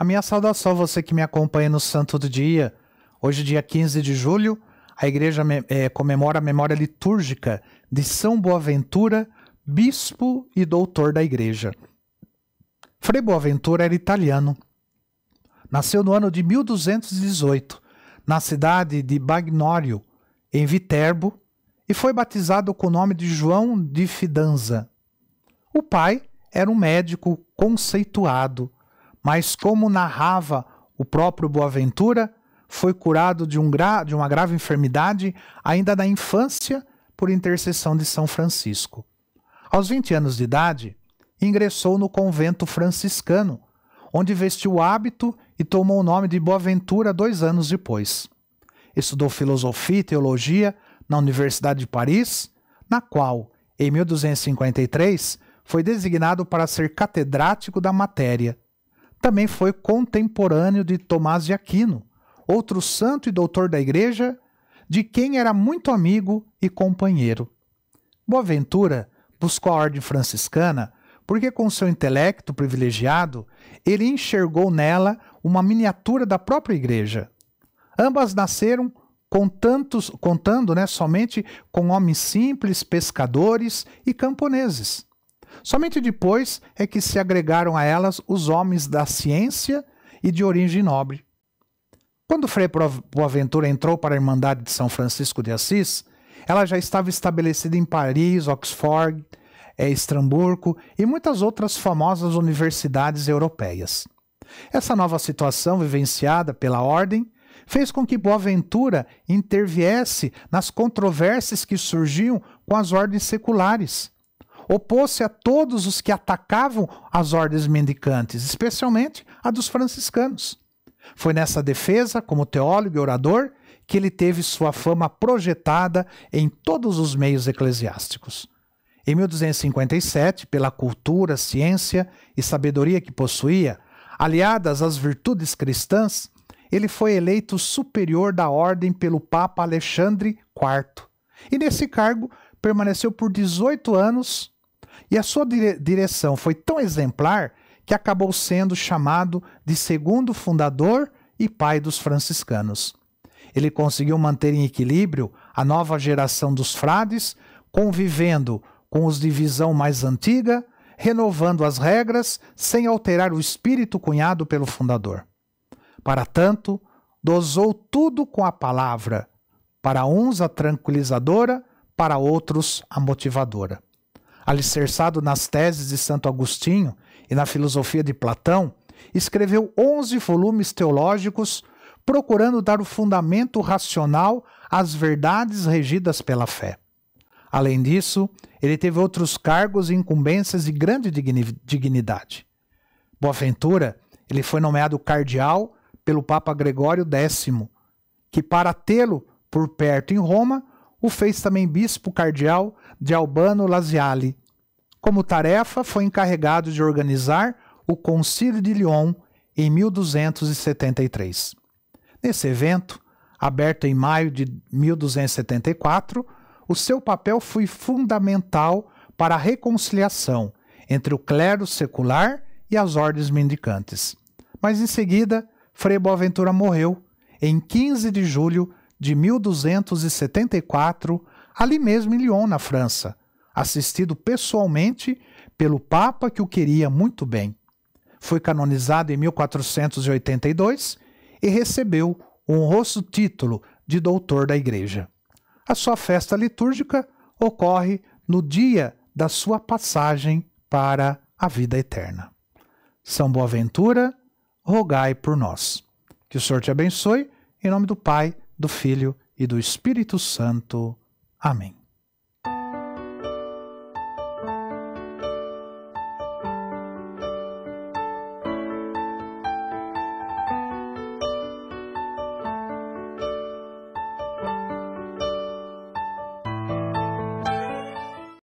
A minha saudação, você que me acompanha no Santo do Dia. Hoje, dia 15 de julho, a igreja é, comemora a memória litúrgica de São Boaventura, bispo e doutor da igreja. Frei Boaventura era italiano. Nasceu no ano de 1218, na cidade de Bagnório, em Viterbo, e foi batizado com o nome de João de Fidanza. O pai era um médico conceituado mas como narrava o próprio Boaventura, foi curado de, um gra de uma grave enfermidade ainda na infância por intercessão de São Francisco. Aos 20 anos de idade, ingressou no convento franciscano, onde vestiu o hábito e tomou o nome de Boaventura dois anos depois. Estudou filosofia e teologia na Universidade de Paris, na qual, em 1253, foi designado para ser catedrático da matéria também foi contemporâneo de Tomás de Aquino, outro santo e doutor da Igreja, de quem era muito amigo e companheiro. Boaventura buscou a ordem franciscana porque, com seu intelecto privilegiado, ele enxergou nela uma miniatura da própria Igreja. Ambas nasceram com tantos, contando né, somente com homens simples, pescadores e camponeses. Somente depois é que se agregaram a elas os homens da ciência e de origem nobre. Quando Frei Boaventura entrou para a Irmandade de São Francisco de Assis, ela já estava estabelecida em Paris, Oxford, eh, Estramburgo e muitas outras famosas universidades europeias. Essa nova situação vivenciada pela Ordem fez com que Boaventura interviesse nas controvérsias que surgiam com as ordens seculares opôs-se a todos os que atacavam as ordens mendicantes, especialmente a dos franciscanos. Foi nessa defesa, como teólogo e orador, que ele teve sua fama projetada em todos os meios eclesiásticos. Em 1257, pela cultura, ciência e sabedoria que possuía, aliadas às virtudes cristãs, ele foi eleito superior da ordem pelo Papa Alexandre IV. E nesse cargo permaneceu por 18 anos e a sua direção foi tão exemplar que acabou sendo chamado de segundo fundador e pai dos franciscanos. Ele conseguiu manter em equilíbrio a nova geração dos frades, convivendo com os de visão mais antiga, renovando as regras sem alterar o espírito cunhado pelo fundador. Para tanto, dosou tudo com a palavra, para uns a tranquilizadora, para outros a motivadora alicerçado nas teses de Santo Agostinho e na filosofia de Platão, escreveu 11 volumes teológicos procurando dar o fundamento racional às verdades regidas pela fé. Além disso, ele teve outros cargos e incumbências de grande dignidade. Boaventura, ele foi nomeado cardeal pelo Papa Gregório X, que para tê-lo por perto em Roma, o fez também bispo cardeal de Albano Laziale, como tarefa, foi encarregado de organizar o Concílio de Lyon em 1273. Nesse evento, aberto em maio de 1274, o seu papel foi fundamental para a reconciliação entre o clero secular e as ordens mendicantes. Mas em seguida, Frei Boaventura morreu em 15 de julho de 1274, ali mesmo em Lyon, na França, assistido pessoalmente pelo Papa que o queria muito bem. Foi canonizado em 1482 e recebeu o honroso título de Doutor da Igreja. A sua festa litúrgica ocorre no dia da sua passagem para a vida eterna. São Boaventura, rogai por nós. Que o Senhor te abençoe, em nome do Pai, do Filho e do Espírito Santo. Amém.